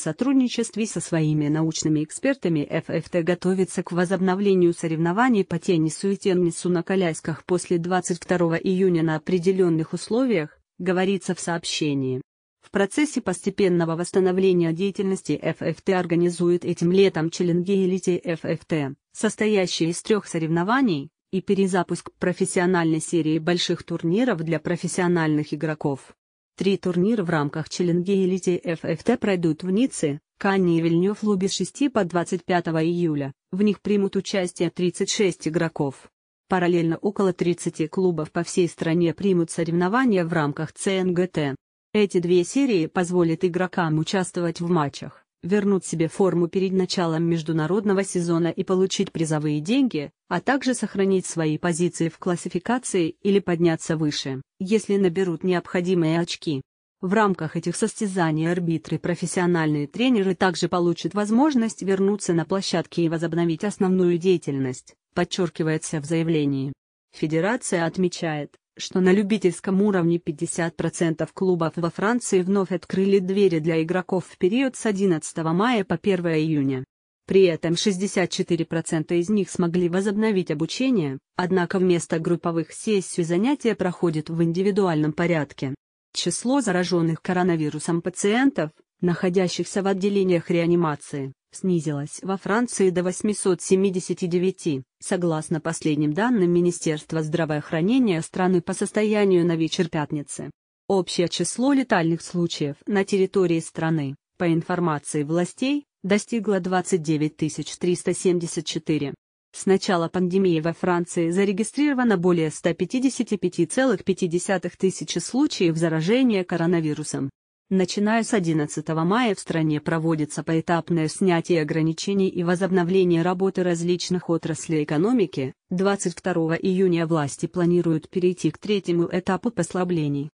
сотрудничестве со своими научными экспертами ФФТ готовится к возобновлению соревнований по теннису и теннису на колясках после 22 июня на определенных условиях, говорится в сообщении. В процессе постепенного восстановления деятельности ФФТ организует этим летом челленджи элите ФФТ, состоящие из трех соревнований, и перезапуск профессиональной серии больших турниров для профессиональных игроков. Три турнира в рамках Челленгейлити ФФТ пройдут в Ницце, Канне и Вильнёв Луби 6 по 25 июля, в них примут участие 36 игроков. Параллельно около 30 клубов по всей стране примут соревнования в рамках ЦНГТ. Эти две серии позволят игрокам участвовать в матчах вернуть себе форму перед началом международного сезона и получить призовые деньги, а также сохранить свои позиции в классификации или подняться выше, если наберут необходимые очки. В рамках этих состязаний арбитры и профессиональные тренеры также получат возможность вернуться на площадки и возобновить основную деятельность, подчеркивается в заявлении. Федерация отмечает, что на любительском уровне 50% клубов во Франции вновь открыли двери для игроков в период с 11 мая по 1 июня. При этом 64% из них смогли возобновить обучение, однако вместо групповых сессий занятия проходят в индивидуальном порядке. Число зараженных коронавирусом пациентов, находящихся в отделениях реанимации, снизилась во Франции до 879, согласно последним данным Министерства здравоохранения страны по состоянию на вечер пятницы. Общее число летальных случаев на территории страны, по информации властей, достигло 29 374. С начала пандемии во Франции зарегистрировано более 155,5 тысячи случаев заражения коронавирусом. Начиная с 11 мая в стране проводится поэтапное снятие ограничений и возобновление работы различных отраслей экономики, 22 июня власти планируют перейти к третьему этапу послаблений.